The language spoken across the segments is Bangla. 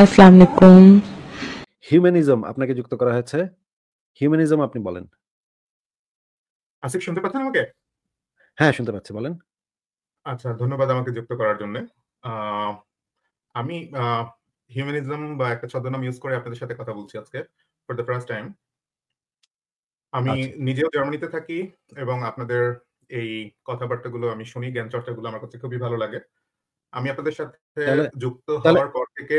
আসসালামু আলাইকুম হিউম্যানিজম আপনাকে যুক্ত করা হয়েছে হিউম্যানিজম আপনি বলেন আসিফ শুনতে পাচ্ছেন আমাকে হ্যাঁ শুনতে পাচ্ছি বলেন আচ্ছা ধন্যবাদ আমাকে যুক্ত করার জন্য আমি হিউম্যানিজম বা একটা ছদ্মনাম ইউজ করে আপনাদের সাথে কথা বলছি আজকে ফর দ্য ফার্স্ট টাইম আমি আচ্ছা। নিজেও জার্মানিতে থাকি এবং আপনাদের এই কথাবার্তাগুলো আমি শুনি জ্ঞান চর্চাগুলো আমার কাছে খুবই ভালো লাগে আমি আপনাদের সাথে যুক্ত হওয়ার পর থেকে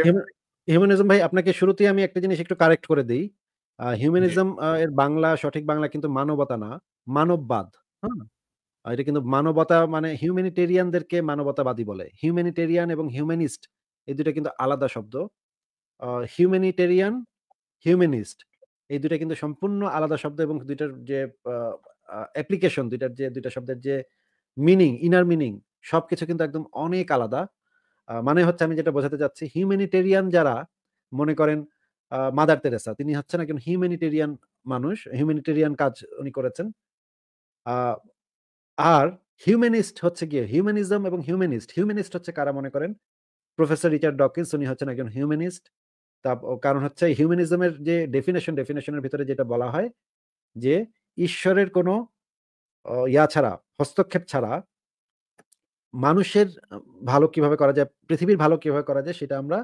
হিউম্যানিজম ভাই আপনাকে শুরুতেই আমি একটা জিনিস একটু কারেক্ট করে দিই হিউম্যানিজম এর বাংলা সঠিক বাংলা কিন্তু মানবতা না মানববাদ হ্যাঁ এটা কিন্তু মানবতা মানে হিউম্যানিটেরিয়ানদেরকে মানবতাবাদী বলে হিউম্যানিটেরিয়ান এবং হিউম্যানিস্ট এই দুটা কিন্তু আলাদা শব্দ হিউম্যানিটেরিয়ান হিউম্যানিস্ট এই দুটা কিন্তু সম্পূর্ণ আলাদা শব্দ এবং দুইটার যে অ্যাপ্লিকেশন দুইটার যে দুইটা শব্দের যে মিনিং ইনার মিনিং সবকিছু কিন্তু একদম অনেক আলাদা মানে হচ্ছে আমি যেটা বোঝাতে চাচ্ছি হিউম্যানিটেরিয়ান যারা মনে করেন মাদার তেরেসা তিনি হচ্ছেন একজন হিউম্যানিটেরিয়ান মানুষ হিউম্যানিটেরিয়ান কাজ উনি করেছেন আর হিউম্যানিস্ট হচ্ছে গিয়ে হিউম্যানিজম এবং হিউম্যানিস্ট হিউম্যানিস্ট হচ্ছে কারা মনে করেন প্রফেসর রিচার্ড ডকিন্স উনি হচ্ছেন একজন হিউম্যানিস্ট তা কারণ হচ্ছে হিউম্যানিজমের যে ডেফিনেশন ডেফিনেশনের ভিতরে যেটা বলা হয় যে ঈশ্বরের কোনো ইয়া ছাড়া হস্তক্ষেপ ছাড়া মানুষের ভালো কিভাবে করা যায় পৃথিবীর ভালো কিভাবে করা যায় সেটা আমরা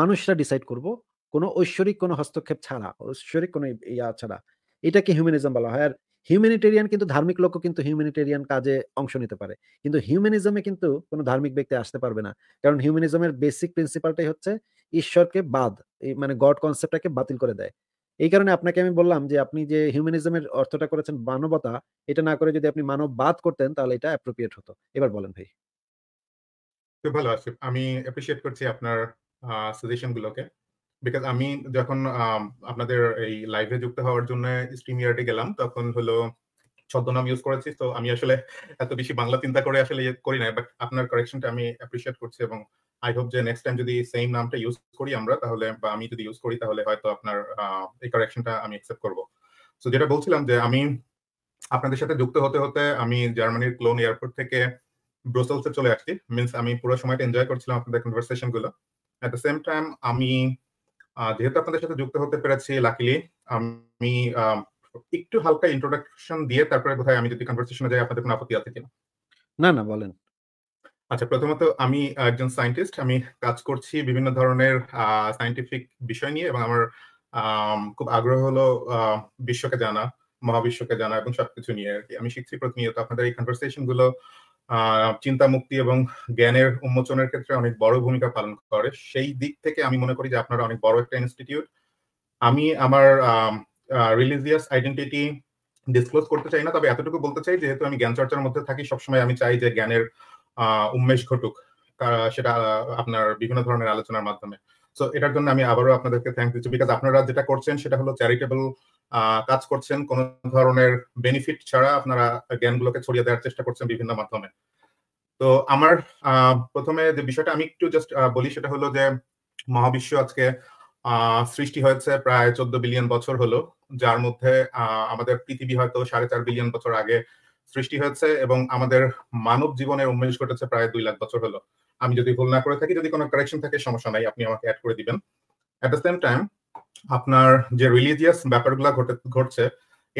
মানুষরা ডিসাইড করব কোনো ঐশ্বরিক কোনো হস্তক্ষেপ ছাড়া ঐশ্বরিক কোনো ইয়া ছাড়া এটাকে হিউম্যানিজম বলা হয় আর হিউম্যানিটেরিয়ান কিন্তু ধার্মিক লোকও কিন্তু হিউম্যানিটেরিয়ান কাজে অংশ নিতে পারে কিন্তু হিউম্যানিজমে কিন্তু কোনো ধার্মিক ব্যক্তি আসতে পারবে না কারণ হিউম্যানিজমের বেসিক প্রিন্সিপালটাই হচ্ছে ঈশ্বরকে বাদ মানে গড কনসেপ্টটাকে বাতিল করে দেয় এই কারণে আপনাকে আমি বললাম যে আপনি যে হিউম্যানিজমের অর্থটা করেছেন মানবতা এটা না করে যদি আপনি মানববাদ করতেন তাহলে এটা অ্যাপ্রোপ্রিয়েট হতো এবার বলেন ভাই খুব ভালো আসিফ আমি অ্যাপ্রিসিয়েট করছি আপনার সাজেশন গুলোকে বিকজ আমি যখন আপনাদের এই লাইভে যুক্ত হওয়ার জন্য স্ট্রিম ইয়ার্ডে গেলাম তখন হলো ছদ্মনাম ইউজ করেছি তো আমি আসলে এত বেশি বাংলা চিন্তা করে আসলে ইয়ে করি না বাট আপনার কারেকশনটা আমি অ্যাপ্রিসিয়েট করছি এবং আই হোপ যে নেক্সট টাইম যদি সেম নামটা ইউজ করি আমরা তাহলে বা আমি যদি ইউজ করি তাহলে হয়তো আপনার এই কারেকশনটা আমি অ্যাকসেপ্ট করব সো যেটা বলছিলাম যে আমি আপনাদের সাথে যুক্ত হতে হতে আমি জার্মানির ক্লোন এয়ারপোর্ট থেকে ব্রুসেলসে চলে আসছি মিনস আমি পুরো সময়টা এনজয় করছিলাম আপনাদের কনভারসেশন গুলো অ্যাট দ্য সেম টাইম আমি যেহেতু আপনাদের সাথে যুক্ত হতে পেরেছি লাকিলি আমি একটু হালকা ইন্ট্রোডাকশন দিয়ে তারপরে কোথায় আমি যদি কনভারসেশনে যাই আপনাদের কোনো আপত্তি আছে কিনা না না বলেন আচ্ছা প্রথমত আমি একজন সায়েন্টিস্ট আমি কাজ করছি বিভিন্ন ধরনের সায়েন্টিফিক বিষয় নিয়ে এবং আমার খুব আগ্রহ হলো বিশ্বকে জানা মহাবিশ্বকে জানা এবং সবকিছু নিয়ে আর কি আমি শিখছি প্রতিনিয়ত আপনাদের এই কনভারসেশন গুলো চিন্তা মুক্তি এবং জ্ঞানের উন্মোচনের ক্ষেত্রে অনেক বড় ভূমিকা পালন করে সেই দিক থেকে আমি মনে করি যে আপনারা অনেক বড় একটা ইনস্টিটিউট আমি আমার রিলিজিয়াস আইডেন্টিটি ডিসক্লোজ করতে চাই না তবে এতটুকু বলতে চাই যেহেতু আমি জ্ঞান চর্চার মধ্যে থাকি সবসময় আমি চাই যে জ্ঞানের উন্মেষ ঘটুক সেটা আপনার বিভিন্ন ধরনের আলোচনার মাধ্যমে তো এটার জন্য আমি আবারও আপনাদেরকে থ্যাংক দিচ্ছি বিকজ আপনারা যেটা করছেন সেটা হলো চ্যারিটেবল কাজ করছেন কোন ধরনের বেনিফিট ছাড়া আপনারা জ্ঞানগুলোকে ছড়িয়ে দেওয়ার চেষ্টা করছেন বিভিন্ন মাধ্যমে তো আমার প্রথমে যে বিষয়টা আমি একটু জাস্ট বলি সেটা হলো যে মহাবিশ্ব আজকে সৃষ্টি হয়েছে প্রায় চোদ্দ বিলিয়ন বছর হলো যার মধ্যে আমাদের পৃথিবী হয়তো সাড়ে চার বিলিয়ন বছর আগে সৃষ্টি হয়েছে এবং আমাদের মানব জীবনের উন্মেষ ঘটেছে প্রায় দুই লাখ বছর হলো আমি যদি ভুল না করে থাকি যদি কোনো কারেকশন থাকে সমস্যা নাই আপনি আমাকে অ্যাড করে দিবেন অ্যাট দ্য সেম টাইম আপনার যে রিলিজিয়াস ব্যাপারগুলো ঘটে ঘটছে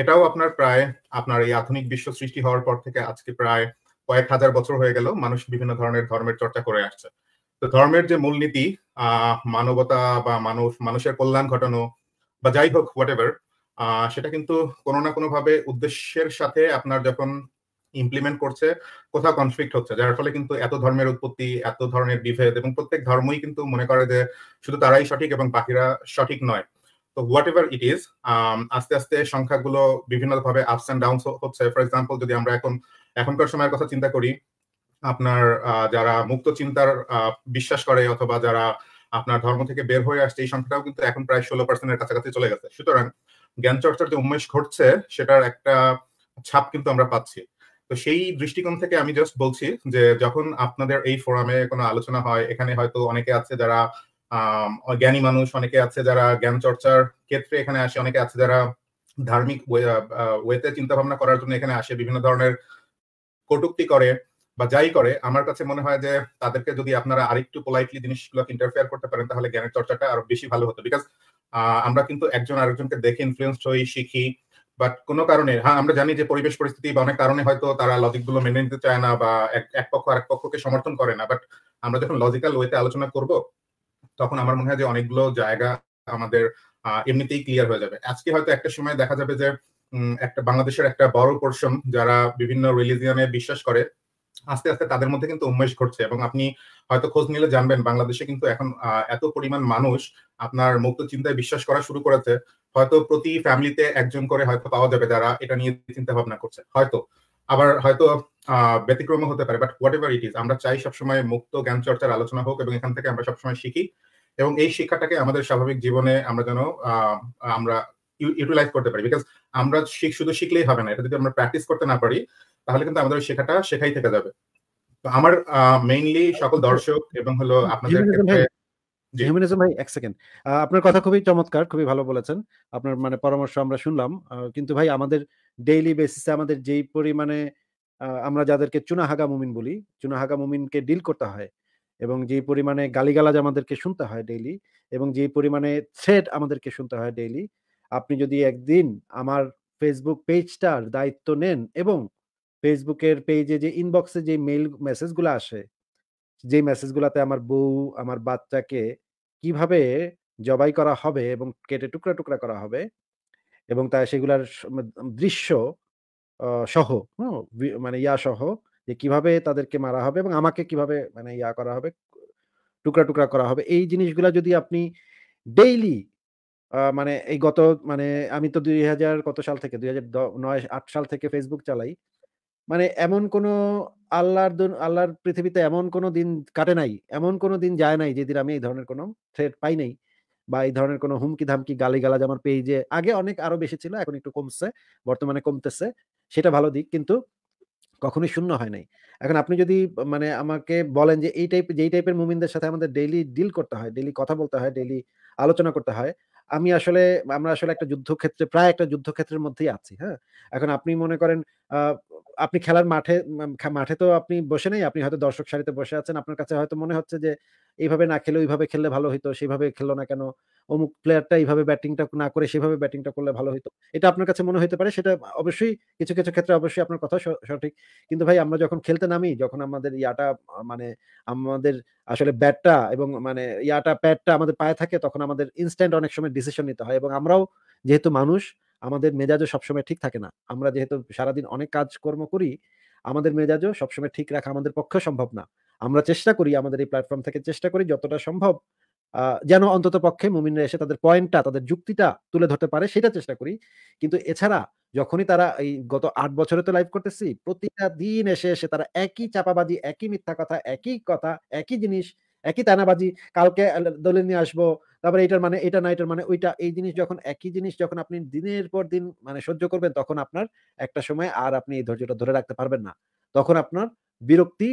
এটাও আপনার প্রায় আপনার এই আধুনিক বিশ্ব সৃষ্টি হওয়ার পর থেকে আজকে প্রায় কয়েক হাজার বছর হয়ে গেল মানুষ বিভিন্ন ধরনের ধর্মের চর্চা করে আসছে তো ধর্মের যে মূলনীতি মানবতা বা মানুষ মানুষের কল্যাণ ঘটানো বা যাই হোক হোয়াট সেটা কিন্তু কোনো না কোনো ভাবে উদ্দেশ্যের সাথে আপনার যখন ইমপ্লিমেন্ট করছে কোথাও কনফ্লিক্ট হচ্ছে যার ফলে কিন্তু এত ধর্মের উৎপত্তি এত ধরনের বিভেদ এবং প্রত্যেক ধর্মই কিন্তু মনে করে যে শুধু তারাই সঠিক এবং বাকিরা সঠিক নয় তো হোয়াট এভার ইট ইজ আস্তে আস্তে সংখ্যাগুলো বিভিন্ন ভাবে আপস অ্যান্ড ডাউন হচ্ছে ফর এক্সাম্পল যদি আমরা এখন এখনকার সময়ের কথা চিন্তা করি আপনার যারা মুক্ত চিন্তার বিশ্বাস করে অথবা যারা আপনার ধর্ম থেকে বের হয়ে আসছে এই সংখ্যাটাও কিন্তু এখন প্রায় ষোলো পার্সেন্টের কাছাকাছি চলে গেছে সুতরাং জ্ঞান চর্চার যে উন্মেষ ঘটছে সেটার একটা ছাপ কিন্তু আমরা পাচ্ছি তো সেই দৃষ্টিকোণ থেকে আমি জাস্ট বলছি যে যখন আপনাদের এই ফোরামে কোনো আলোচনা হয় এখানে হয়তো অনেকে আছে যারা জ্ঞানী মানুষ অনেকে আছে যারা জ্ঞান চর্চার ক্ষেত্রে এখানে আসে অনেকে আছে যারা ধার্মিক ওয়েতে চিন্তা ভাবনা করার জন্য এখানে আসে বিভিন্ন ধরনের কটুক্তি করে বা যাই করে আমার কাছে মনে হয় যে তাদেরকে যদি আপনারা আরেকটু পোলাইটলি জিনিসগুলোকে ইন্টারফেয়ার করতে পারেন তাহলে জ্ঞানের চর্চাটা আরো বেশি ভালো হতো বিকজ আমরা কিন্তু একজন আরেকজনকে দেখে ইনফ্লুয়েসড হই শিখি বাট কোনো কারণে হ্যাঁ আমরা জানি যে পরিবেশ পরিস্থিতি বা অনেক কারণে হয়তো তারা লজিক গুলো মেনে নিতে চায় না বা এক পক্ষ আরেক পক্ষকে সমর্থন করে না বাট আমরা যখন লজিক্যাল ওয়েতে আলোচনা করব তখন আমার মনে হয় যে অনেকগুলো জায়গা আমাদের এমনিতেই ক্লিয়ার হয়ে যাবে আজকে হয়তো একটা সময় দেখা যাবে যে একটা বাংলাদেশের একটা বড় পোর্শন যারা বিভিন্ন রিলিজিয়নে বিশ্বাস করে আস্তে আস্তে তাদের মধ্যে কিন্তু উন্মেষ ঘটছে এবং আপনি হয়তো খোঁজ নিলে জানবেন বাংলাদেশে কিন্তু এখন এত পরিমাণ মানুষ আপনার মুক্ত চিন্তায় বিশ্বাস করা শুরু করেছে হয়তো প্রতি ফ্যামিলিতে একজন করে হয়তো পাওয়া যাবে যারা এটা নিয়ে চিন্তা ভাবনা করছে হয়তো আবার হয়তো ব্যতিক্রম হতে পারে but whatever it is আমরা চাই সবসময় মুক্ত জ্ঞান চর্চার আলোচনা হোক এবং এখান থেকে আমরা সবসময় শিখি এবং এই শিক্ষাটাকে আমাদের স্বাভাবিক জীবনে আমরা যেন আমরা ইউটিলাইজ করতে পারি বিকজ আমরা শিখ শুধু শিখলেই হবে না এটা যদি আমরা প্র্যাকটিস করতে না পারি তাহলে কিন্তু আমাদের শেখাটা শেখাই থেকে যাবে তো আমার মেইনলি সকল দর্শক এবং হলো আপনাদের হিউম্যানিজম ভাই এক সেকেন্ড আপনার কথা খুবই চমৎকার খুবই ভালো বলেছেন আপনার মানে পরামর্শ আমরা শুনলাম কিন্তু ভাই আমাদের ডেইলি বেসিসে আমাদের যেই পরিমাণে আমরা যাদেরকে চুনাহাগা মুমিন বলি চুনাহাগা মুমিনকে ডিল করতে হয় এবং যে পরিমাণে গালিগালাজ আমাদেরকে শুনতে হয় ডেইলি এবং যে পরিমাণে থ্রেট আমাদেরকে শুনতে হয় ডেইলি আপনি যদি একদিন আমার ফেসবুক পেজটার দায়িত্ব নেন এবং ফেসবুকের পেজে যে ইনবক্সে যে মেইল মেসেজগুলো আসে যে মেসেজগুলোতে আমার বউ আমার বাচ্চাকে কিভাবে জবাই করা হবে এবং কেটে টুকরা টুকরা করা হবে এবং তা সেগুলার দৃশ্য সহ মানে ইয়া সহ যে কিভাবে তাদেরকে মারা হবে এবং আমাকে কিভাবে মানে ইয়া করা হবে টুকরা টুকরা করা হবে এই জিনিসগুলা যদি আপনি ডেইলি মানে এই গত মানে আমি তো দুই হাজার কত সাল থেকে দুই হাজার নয় আট সাল থেকে ফেসবুক চালাই মানে এমন কোনো আল্লাহর আল্লাহর পৃথিবীতে এমন কোনো দিন কাটে নাই এমন কোনো দিন যায় নাই যেদিন আমি এই ধরনের কোনো থ্রেড পাই নাই বা এই ধরনের কোনো হুমকি ধামকি গালি গালাজ আমার পেজে আগে অনেক আরো বেশি ছিল এখন একটু কমছে বর্তমানে কমতেছে সেটা ভালো দিক কিন্তু কখনোই শূন্য হয় নাই এখন আপনি যদি মানে আমাকে বলেন যে এই টাইপ যেই টাইপের মুমিনদের সাথে আমাদের ডেইলি ডিল করতে হয় ডেইলি কথা বলতে হয় ডেইলি আলোচনা করতে হয় আমি আসলে আমরা আসলে একটা যুদ্ধক্ষেত্রে প্রায় একটা যুদ্ধক্ষেত্রের মধ্যেই আছি হ্যাঁ এখন আপনি মনে করেন আপনি খেলার মাঠে মাঠে তো আপনি বসে নেই আপনি হয়তো দর্শক সারিতে বসে আছেন আপনার কাছে হয়তো মনে হচ্ছে যে এইভাবে না খেলে ওইভাবে খেললে ভালো হইতো সেইভাবে খেললো না কেন অমুক প্লেয়ারটা এইভাবে ব্যাটিংটা না করে সেভাবে ব্যাটিংটা করলে ভালো হইতো এটা আপনার কাছে মনে হতে পারে সেটা অবশ্যই কিছু কিছু ক্ষেত্রে অবশ্যই আপনার কথা সঠিক কিন্তু ভাই আমরা যখন খেলতে নামি যখন আমাদের ইয়াটা মানে আমাদের আসলে ব্যাটটা এবং মানে ইয়াটা প্যাডটা আমাদের পায়ে থাকে তখন আমাদের ইনস্ট্যান্ট অনেক সময় ডিসিশন নিতে হয় এবং আমরাও যেহেতু মানুষ আমাদের মেজাজও সবসময় ঠিক থাকে না আমরা যেহেতু সারাদিন অনেক কাজকর্ম করি আমাদের মেজাজও সবসময় ঠিক রাখা আমাদের পক্ষে সম্ভব না আমরা চেষ্টা করি আমাদের এই প্ল্যাটফর্ম থেকে চেষ্টা করি যতটা সম্ভব যেন অন্তত পক্ষে মুমিনরা এসে তাদের পয়েন্টটা তাদের যুক্তিটা তুলে ধরতে পারে সেটা চেষ্টা করি কিন্তু এছাড়া যখনই তারা এই গত আট বছরে তো লাইভ করতেছি প্রতিটা দিন এসে এসে তারা একই চাপাবাজি একই মিথ্যা কথা একই কথা একই জিনিস একই তানাবাজি কালকে দলিল নিয়ে আসবো তারপরে এটার মানে এটা না এটার মানে ওইটা এই জিনিস যখন একই জিনিস যখন আপনি দিনের পর দিন মানে সহ্য করবেন তখন আপনার একটা সময় আর আপনি এই ধৈর্যটা ধরে রাখতে পারবেন না তখন আপনার বিরক্তি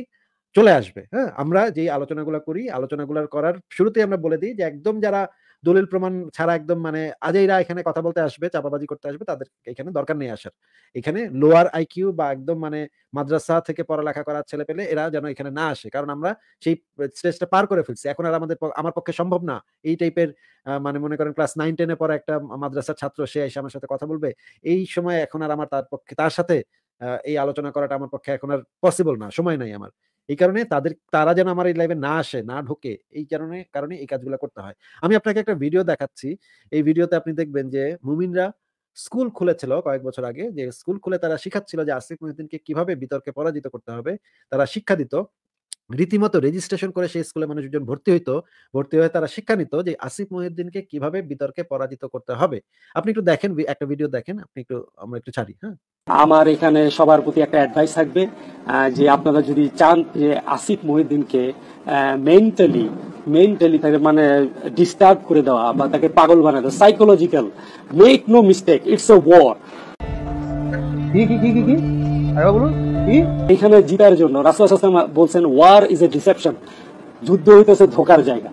চলে আসবে হ্যাঁ আমরা যেই আলোচনাগুলো করি আলোচনাগুলোর করার শুরুতে আমরা বলে দিই যে একদম যারা দলিল প্রমাণ ছাড়া একদম মানে আজেইরা এখানে কথা বলতে আসবে চাপাবাজি করতে আসবে তাদের এখানে দরকার নেই আসার এখানে লোয়ার আইকিউ বা একদম মানে মাদ্রাসা থেকে পড়ালেখা করার ছেলে পেলে এরা যেন এখানে না আসে কারণ আমরা সেই স্টেজটা পার করে ফেলছি এখন আর আমাদের আমার পক্ষে সম্ভব না এই টাইপের মানে মনে করেন ক্লাস নাইন টেনে পরে একটা মাদ্রাসার ছাত্র সে এসে আমার সাথে কথা বলবে এই সময় এখন আর আমার তার পক্ষে তার সাথে এই আলোচনা করাটা আমার পক্ষে এখন আর পসিবল না সময় নাই আমার এই কারণে তাদের তারা যেন আমার এই লাইভে না আসে না ঢোকে এই কারণে কারণে এই কাজগুলো করতে হয় আমি আপনাকে একটা ভিডিও দেখাচ্ছি এই ভিডিওতে আপনি দেখবেন যে মুমিনরা স্কুল খুলেছিল কয়েক বছর আগে যে স্কুল খুলে তারা শিখাচ্ছিল যে আসিফ মহিউদ্দিনকে কিভাবে বিতর্কে পরাজিত করতে হবে তারা শিক্ষা দিত রীতিমতো রেজিস্ট্রেশন করে সেই স্কুলে মানুষজন ভর্তি হইতো ভর্তি হয়ে তারা শিক্ষা নিত যে আসিফ মহিউদ্দিনকে কিভাবে বিতর্কে পরাজিত করতে হবে আপনি একটু দেখেন একটা ভিডিও দেখেন আপনি একটু আমরা একটু ছাড়ি হ্যাঁ আমার এখানে সবার প্রতি একটা অ্যাডভাইস থাকবে যে আপনারা যদি চান যে আসিফ মহিউদ্দিনকে মেন্টালি মেন্টালি তাকে মানে ডিস্টার্ব করে দেওয়া বা তাকে পাগল দেওয়া psychological make no mistake it's a war কি কি কি কি কি আরে বলুন এখানে জিতার জন্য রাসুল বলছেন ওয়ার ইজ এ ডিসেপশন যুদ্ধ হইতেছে ধোকার জায়গা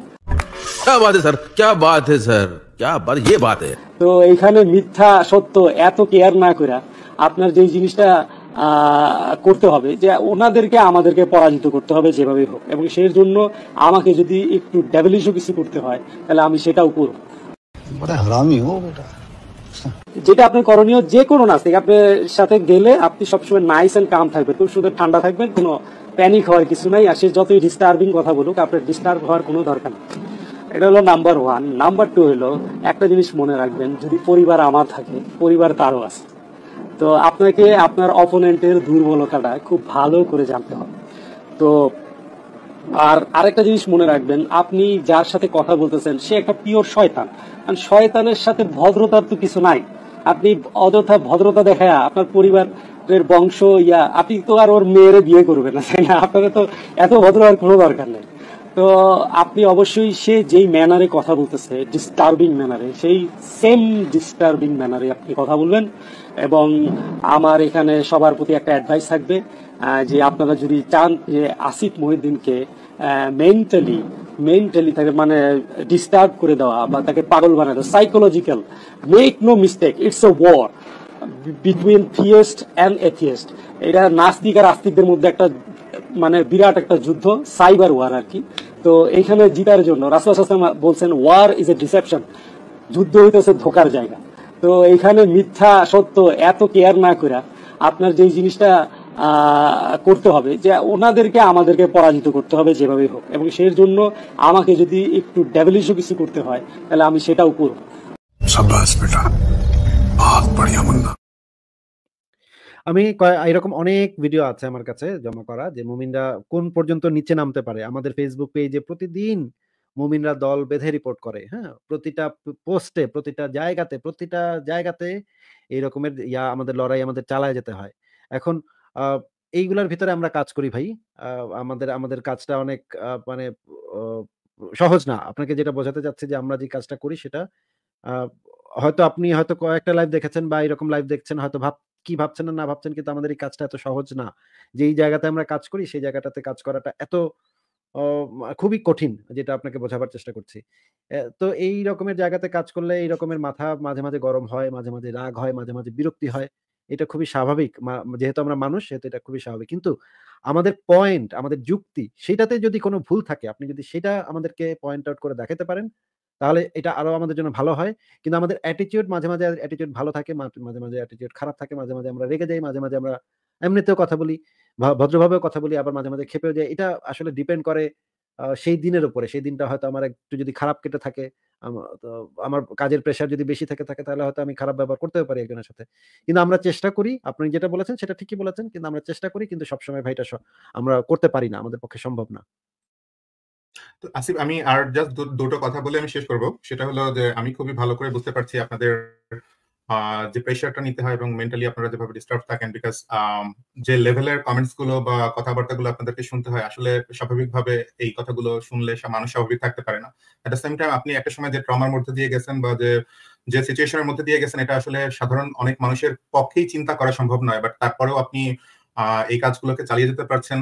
তো মিথ্যা সত্য এত কেয়ার না করে আপনার যে জিনিসটা করতে হবে যে ওনাদেরকে আমাদেরকে পরাজিত করতে হবে যেভাবে হোক এবং সেই জন্য আমাকে যদি একটু ডেভেলিশও কিছু করতে হয় তাহলে আমি সেটাও করবো হারামি আচ্ছা। যেটা আপনি করণীয় যে কোনো নাস্তিক আপনার সাথে গেলে আপনি সবসময় নাইস অ্যান্ড কাম থাকবেন খুব সুন্দর ঠান্ডা থাকবেন কোনো প্যানিক হওয়ার কিছু নাই আর সে যতই ডিস্টার্বিং কথা বলুক আপনার ডিস্টার্ব হওয়ার কোনো দরকার নেই এটা হলো নাম্বার ওয়ান নাম্বার টু হলো একটা জিনিস মনে রাখবেন যদি পরিবার আমার থাকে পরিবার তারও আছে তো আপনাকে আপনার অপোনেন্টের দুর্বলতাটা খুব ভালো করে জানতে হবে তো আর আরেকটা জিনিস মনে রাখবেন আপনি যার সাথে কথা বলতেছেন সে একটা পিওর শয়তান কারণ শয়তানের সাথে ভদ্রতার তো কিছু নাই আপনি অযথা ভদ্রতা দেখায় আপনার পরিবার বংশ ইয়া আপনি তো আর ওর মেয়েরে বিয়ে করবেন না তাই না আপনার তো এত ভদ্র আর কোনো দরকার নেই তো আপনি অবশ্যই সে যেই ম্যানারে কথা বলতেছে ডিস্টার্বিং ম্যানারে সেই সেম ডিস্টার্বিং ম্যানারে আপনি কথা বলবেন এবং আমার এখানে সবার প্রতি একটা অ্যাডভাইস থাকবে যে আপনারা যদি চান যে আসিফ মহিউদ্দিনকে মেন্টালি মেন্টালি তাকে মানে ডিস্টার্ব করে দেওয়া বা তাকে পাগল বানা দেওয়া psychological make no mistake it's a war between theist and atheist এটা নাস্তিক আর আস্তিকদের মধ্যে একটা মানে বিরাট একটা যুদ্ধ সাইবার ওয়ার আর কি তো এইখানে জিতার জন্য রাসুল বলছেন ওয়ার ইজ এ ডিসেপশন যুদ্ধ হইতেছে ধোকার জায়গা তো এখানে মিথ্যা সত্য এত কেয়ার না করে আপনার যে জিনিসটা করতে হবে যে ওনাদেরকে আমাদেরকে পরাজিত করতে হবে যেভাবেই হোক এবং সেই জন্য আমাকে যদি একটু ডেভেলিশও কিছু করতে হয় তাহলে আমি সেটাও করব আমি এরকম অনেক ভিডিও আছে আমার কাছে জমা করা যে মুমিনরা কোন পর্যন্ত নিচে নামতে পারে আমাদের ফেসবুক পেজে প্রতিদিন মুমিনরা দল বেঁধে রিপোর্ট করে হ্যাঁ প্রতিটা পোস্টে প্রতিটা জায়গাতে প্রতিটা জায়গাতে এই রকমের ইয়া আমাদের লড়াই আমাদের চালায় যেতে হয় এখন এইগুলার ভিতরে আমরা কাজ করি ভাই আমাদের আমাদের কাজটা অনেক মানে সহজ না আপনাকে যেটা বোঝাতে চাচ্ছি যে আমরা যে কাজটা করি সেটা হয়তো আপনি হয়তো কয়েকটা লাইভ দেখেছেন বা এরকম লাইভ দেখছেন হয়তো ভাব কি ভাবছেন না ভাবছেন কিন্তু আমাদের এই কাজটা এত সহজ না যেই জায়গাতে আমরা কাজ করি সেই জায়গাটাতে কাজ করাটা এত খুবই কঠিন যেটা আপনাকে বোঝাবার চেষ্টা করছি তো এই রকমের জায়গাতে কাজ করলে এই রকমের মাথা মাঝে মাঝে গরম হয় মাঝে মাঝে রাগ হয় মাঝে মাঝে বিরক্তি হয় এটা খুবই স্বাভাবিক যেহেতু আমরা মানুষ সেহেতু এটা খুবই স্বাভাবিক কিন্তু আমাদের পয়েন্ট আমাদের যুক্তি সেটাতে যদি কোনো ভুল থাকে আপনি যদি সেটা আমাদেরকে পয়েন্ট আউট করে দেখাতে পারেন তাহলে এটা আরো আমাদের জন্য ভালো হয় কিন্তু আমাদের অ্যাটিটিউড মাঝে মাঝে অ্যাটিটিউড ভালো থাকে মাঝে মাঝে অ্যাটিটিউড খারাপ থাকে মাঝে মাঝে আমরা রেগে যাই মাঝে মাঝে আমরা এমনিতেও কথা বলি ভদ্রভাবেও কথা বলি আবার মাঝে মাঝে খেপেও যায় এটা আসলে ডিপেন্ড করে সেই দিনের উপরে সেই দিনটা হয়তো আমার একটু যদি খারাপ কেটে থাকে আমার কাজের প্রেশার যদি বেশি থাকে থাকে তাহলে হয়তো আমি খারাপ ব্যবহার করতেও পারি একজনের সাথে কিন্তু আমরা চেষ্টা করি আপনি যেটা বলেছেন সেটা ঠিকই বলেছেন কিন্তু আমরা চেষ্টা করি কিন্তু সবসময় ভাইটা আমরা করতে পারি না আমাদের পক্ষে সম্ভব না তো আসিফ আমি আর জাস্ট দুটো কথা বলে আমি শেষ করব সেটা হলো যে আমি খুবই ভালো করে বুঝতে পারছি আপনাদের যে প্রেশারটা নিতে হয় এবং মেন্টালি আপনারা যেভাবে ডিস্টার্ব থাকেন বিকজ যে লেভেলের কমেন্টস গুলো বা কথাবার্তাগুলো আপনাদেরকে শুনতে হয় আসলে স্বাভাবিকভাবে এই কথাগুলো শুনলে মানুষ স্বাভাবিক থাকতে পারে না এট দ্য সেম টাইম আপনি একটা সময় যে ট্রমার মধ্যে দিয়ে গেছেন বা যে যে সিচুয়েশনের মধ্যে দিয়ে গেছেন এটা আসলে সাধারণ অনেক মানুষের পক্ষেই চিন্তা করা সম্ভব নয় বাট তারপরেও আপনি এই কাজগুলোকে চালিয়ে যেতে পারছেন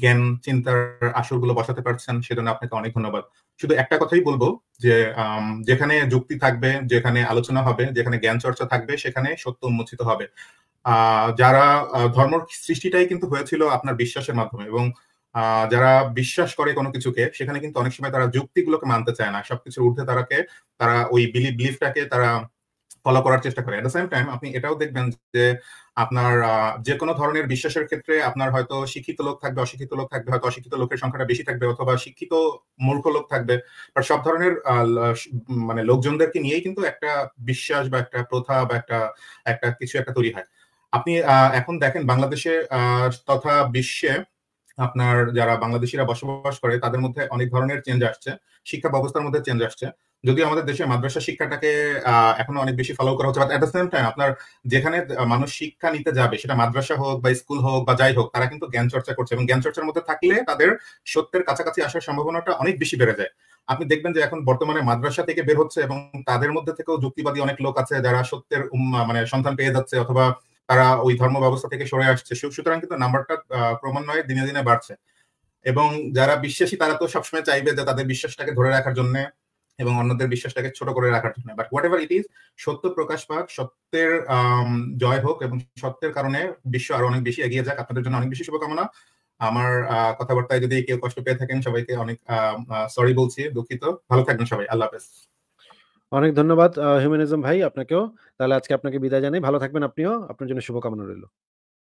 জ্ঞান চিন্তার আসরগুলো বসাতে পারছেন সেজন্য আপনাকে অনেক ধন্যবাদ শুধু একটা কথাই বলবো যে যেখানে যুক্তি থাকবে যেখানে আলোচনা হবে যেখানে জ্ঞান চর্চা থাকবে সেখানে সত্য উন্মোচিত হবে যারা ধর্ম সৃষ্টিটাই কিন্তু হয়েছিল আপনার বিশ্বাসের মাধ্যমে এবং যারা বিশ্বাস করে কোনো কিছুকে সেখানে কিন্তু অনেক সময় তারা যুক্তিগুলোকে মানতে চায় না সবকিছুর ঊর্ধ্বে তারাকে তারা ওই বিলিফটাকে তারা ফলো করার চেষ্টা করে এট দ্য সেম টাইম আপনি এটাও দেখবেন যে আপনার যে কোনো ধরনের বিশ্বাসের ক্ষেত্রে আপনার হয়তো শিক্ষিত লোক থাকবে অশিক্ষিত লোক থাকবে হয়তো অশিক্ষিত লোকের সংখ্যাটা বেশি থাকবে অথবা শিক্ষিত মূর্খ লোক থাকবে সব ধরনের মানে লোকজনদেরকে নিয়েই কিন্তু একটা বিশ্বাস বা একটা প্রথা বা একটা একটা কিছু একটা তৈরি হয় আপনি এখন দেখেন বাংলাদেশে তথা বিশ্বে আপনার যারা বাংলাদেশিরা বসবাস করে তাদের মধ্যে অনেক ধরনের চেঞ্জ আসছে শিক্ষা ব্যবস্থার মধ্যে চেঞ্জ আসছে যদিও আমাদের দেশে মাদ্রাসা শিক্ষাটাকে এখনো অনেক বেশি ফলো করা হচ্ছে but at the same time আপনার যেখানে মানুষ শিক্ষা নিতে যাবে সেটা মাদ্রাসা হোক বা স্কুল হোক বা যাই হোক তারা কিন্তু জ্ঞান চর্চা করছে এবং জ্ঞান চর্চার মধ্যে থাকলে তাদের সত্যের কাছাকাছি আসার সম্ভাবনাটা অনেক বেশি বেড়ে যায় আপনি দেখবেন যে এখন বর্তমানে মাদ্রাসা থেকে বের হচ্ছে এবং তাদের মধ্যে থেকেও যুক্তিবাদী অনেক লোক আছে যারা সত্যের মানে সন্তান পেয়ে যাচ্ছে অথবা তারা ওই ধর্ম ব্যবস্থা থেকে সরে আসছে সুতরাং কিন্তু নাম্বারটা ক্রমান্বয়ে দিনে দিনে বাড়ছে এবং যারা বিশ্বাসী তারা তো সবসময় চাইবে যে তাদের বিশ্বাসটাকে ধরে রাখার জন্য এবং অন্যদের বিশ্বাসটাকে ছোট করে রাখার জন্য but whatever it is সত্য প্রকাশ পাক সত্যের জয় হোক এবং সত্যের কারণে বিশ্ব আরো অনেক বেশি এগিয়ে যাক আপনাদের জন্য অনেক বেশি শুভকামনা আমার কথাবার্তায় যদি কেউ কষ্ট পেয়ে থাকেন সবাইকে অনেক সরি বলছি দুঃখিত ভালো থাকবেন সবাই আল্লাহ হাফেজ অনেক ধন্যবাদ হিউম্যানিজম ভাই আপনাকেও তাহলে আজকে আপনাকে বিদায় জানাই ভালো থাকবেন আপনিও আপনার জন্য শুভকামনা রইল